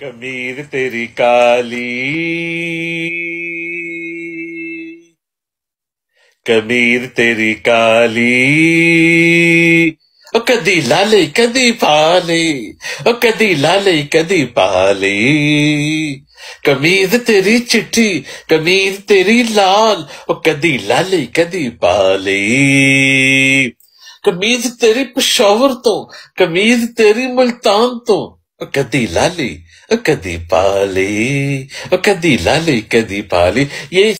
कबीर तेरी काली कबीर तेरी काली ओ कदी लाले कदी पाले ओ कदी लाले कदी पाले कमीज तेरी चिट्ठी कमीज तेरी लाल ओ कदी लाले कदी पाले कमीज तेरी पिशावर तो कमीज तेरी मुल्तान तो कदी लाली कदी पाली कदी लाली कदी पाली ये